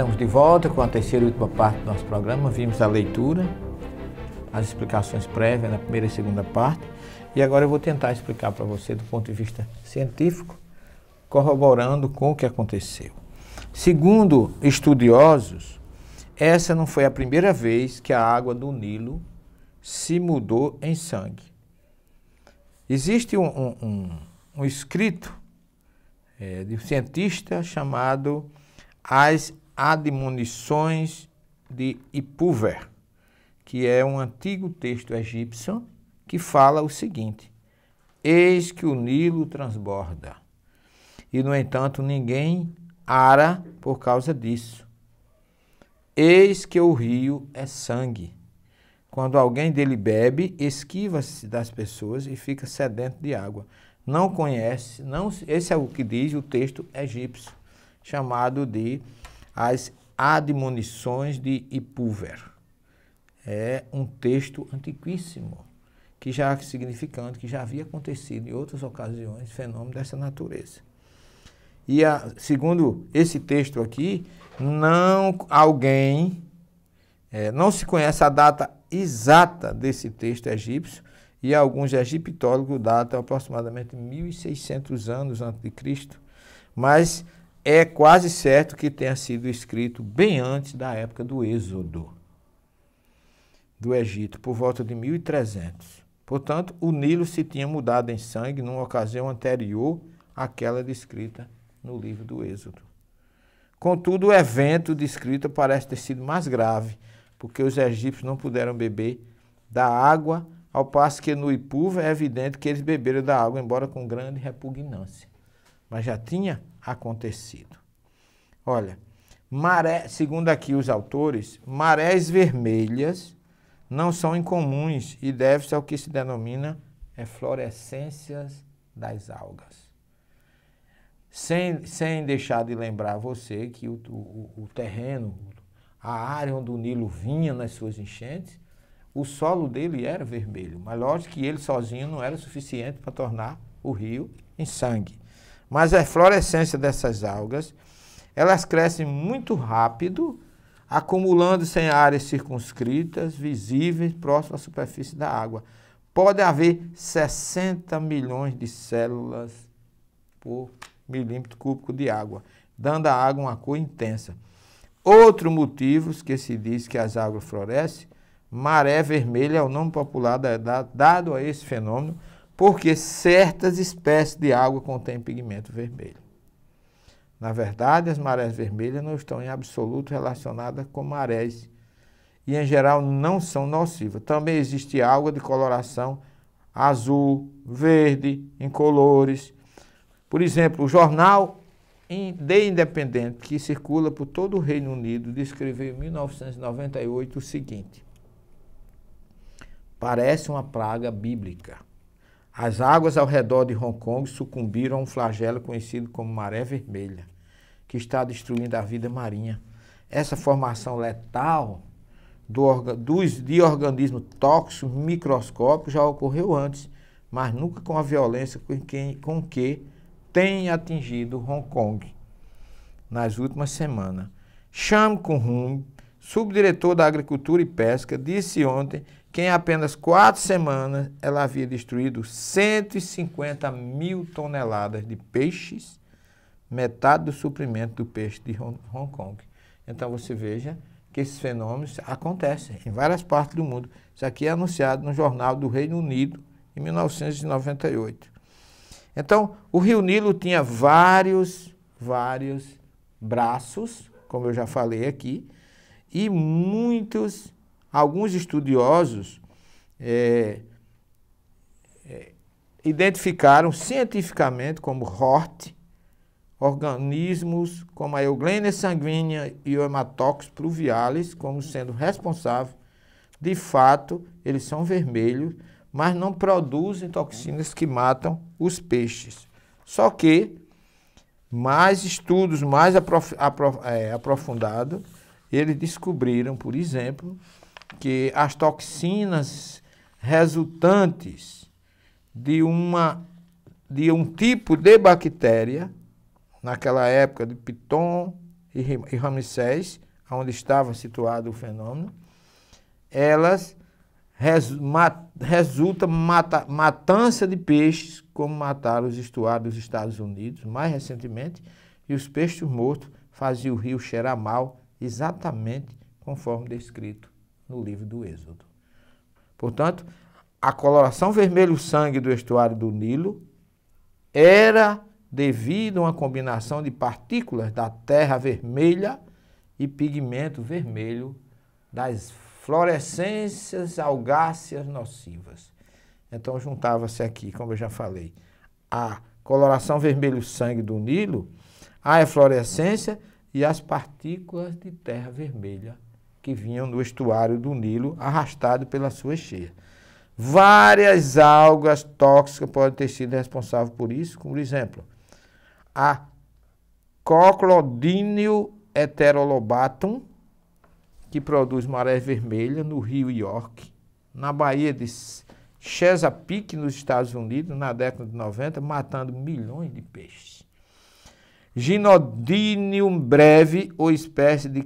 Estamos de volta com a terceira e última parte do nosso programa. Vimos a leitura, as explicações prévias na primeira e segunda parte. E agora eu vou tentar explicar para você do ponto de vista científico, corroborando com o que aconteceu. Segundo estudiosos, essa não foi a primeira vez que a água do Nilo se mudou em sangue. Existe um, um, um, um escrito é, de um cientista chamado As Admonições de Ipuver, que é um antigo texto egípcio que fala o seguinte: Eis que o Nilo transborda. E, no entanto, ninguém ara por causa disso. Eis que o rio é sangue. Quando alguém dele bebe, esquiva-se das pessoas e fica sedento de água. Não conhece, não, esse é o que diz o texto egípcio, chamado de as Admonições de Ipúver. É um texto antiquíssimo, que já significando que já havia acontecido em outras ocasiões fenômeno dessa natureza. E a, segundo esse texto aqui, não alguém, é, não se conhece a data exata desse texto egípcio, e alguns egiptólogos datam aproximadamente 1.600 anos antes de Cristo, mas é quase certo que tenha sido escrito bem antes da época do Êxodo do Egito, por volta de 1300. Portanto, o Nilo se tinha mudado em sangue numa ocasião anterior àquela descrita no livro do Êxodo. Contudo, o evento descrito parece ter sido mais grave, porque os egípcios não puderam beber da água, ao passo que no Ipuva é evidente que eles beberam da água, embora com grande repugnância mas já tinha acontecido. Olha, maré, segundo aqui os autores, marés vermelhas não são incomuns e deve-se ao que se denomina eflorescências das algas. Sem, sem deixar de lembrar você que o, o, o terreno, a área onde o Nilo vinha nas suas enchentes, o solo dele era vermelho, mas lógico que ele sozinho não era suficiente para tornar o rio em sangue. Mas a eflorescência dessas algas, elas crescem muito rápido, acumulando-se em áreas circunscritas, visíveis, próximas à superfície da água. Pode haver 60 milhões de células por milímetro cúbico de água, dando à água uma cor intensa. Outro motivo que se diz que as águas florescem, maré vermelha é o nome popular dado a esse fenômeno, porque certas espécies de água contêm pigmento vermelho. Na verdade, as marés vermelhas não estão em absoluto relacionadas com marés e, em geral, não são nocivas. Também existe água de coloração azul, verde, incolores. Por exemplo, o jornal The Independent, que circula por todo o Reino Unido, descreveu em 1998 o seguinte: parece uma praga bíblica. As águas ao redor de Hong Kong sucumbiram a um flagelo conhecido como maré vermelha, que está destruindo a vida marinha. Essa formação letal do, dos, de organismos tóxicos microscópicos já ocorreu antes, mas nunca com a violência com, quem, com que tem atingido Hong Kong nas últimas semanas. Cham Kuhum, subdiretor da Agricultura e Pesca, disse ontem que em apenas quatro semanas ela havia destruído 150 mil toneladas de peixes, metade do suprimento do peixe de Hong Kong. Então você veja que esses fenômenos acontecem em várias partes do mundo. Isso aqui é anunciado no jornal do Reino Unido em 1998. Então, o Rio Nilo tinha vários, vários braços, como eu já falei aqui, e muitos alguns estudiosos é, é, identificaram cientificamente como HORT organismos como a euglena sanguínea e o hematox pluvialis como sendo responsáveis. De fato, eles são vermelhos, mas não produzem toxinas que matam os peixes. Só que mais estudos mais aprof aprof é, aprofundados, eles descobriram, por exemplo, que as toxinas resultantes de, uma, de um tipo de bactéria, naquela época de Piton e Ramsés, onde estava situado o fenômeno, elas resulta mata, matança de peixes, como mataram os estuários dos Estados Unidos mais recentemente, e os peixes mortos faziam o rio cheirar mal, exatamente conforme descrito no livro do Êxodo. Portanto, a coloração vermelho-sangue do estuário do Nilo era devido a uma combinação de partículas da terra vermelha e pigmento vermelho das florescências algáceas nocivas. Então juntava-se aqui, como eu já falei, a coloração vermelho-sangue do Nilo, a eflorescência e as partículas de terra vermelha que vinham do estuário do Nilo, arrastado pela sua cheia. Várias algas tóxicas podem ter sido responsáveis por isso, como por exemplo, a Coclodinio heterolobatum, que produz maré vermelha no Rio York, na Bahia de Chesapeake, nos Estados Unidos, na década de 90, matando milhões de peixes. Ginodinium breve, ou espécie de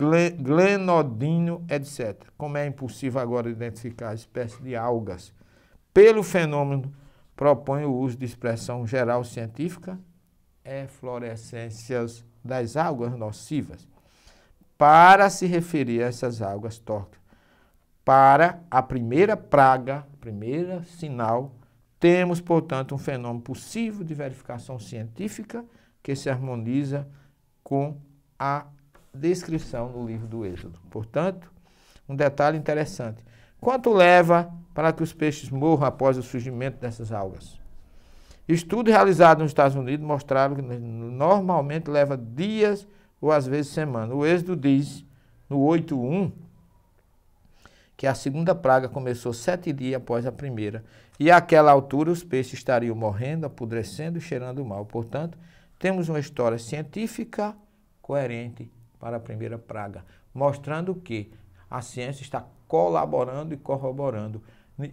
gle, glenodino, etc. Como é impossível agora identificar a espécie de algas pelo fenômeno, propõe o uso de expressão geral científica, eflorescências das águas nocivas, para se referir a essas águas tóxicas. Para a primeira praga, primeira sinal, temos, portanto, um fenômeno possível de verificação científica que se harmoniza com a descrição do livro do Êxodo. Portanto, um detalhe interessante. Quanto leva para que os peixes morram após o surgimento dessas algas? Estudos realizados nos Estados Unidos mostraram que normalmente leva dias ou às vezes semanas. O Êxodo diz, no 8.1, que a segunda praga começou sete dias após a primeira. E àquela altura os peixes estariam morrendo, apodrecendo e cheirando mal. Portanto, temos uma história científica coerente para a primeira praga, mostrando que a ciência está colaborando e corroborando,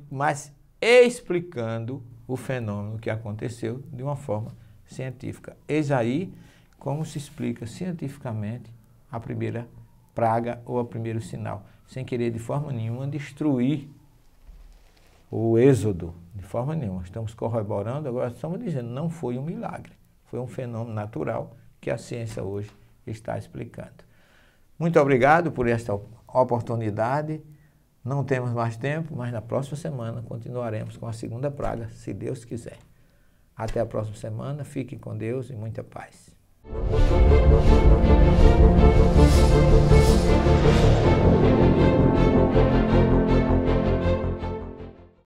mas explicando o fenômeno que aconteceu de uma forma científica. Eis aí como se explica cientificamente a primeira praga ou o primeiro sinal, sem querer de forma nenhuma destruir o êxodo, de forma nenhuma. Estamos corroborando, agora estamos dizendo, não foi um milagre, foi um fenômeno natural que a ciência hoje está explicando. Muito obrigado por esta oportunidade. Não temos mais tempo, mas na próxima semana continuaremos com a segunda praga, se Deus quiser. Até a próxima semana, fiquem com Deus e muita paz.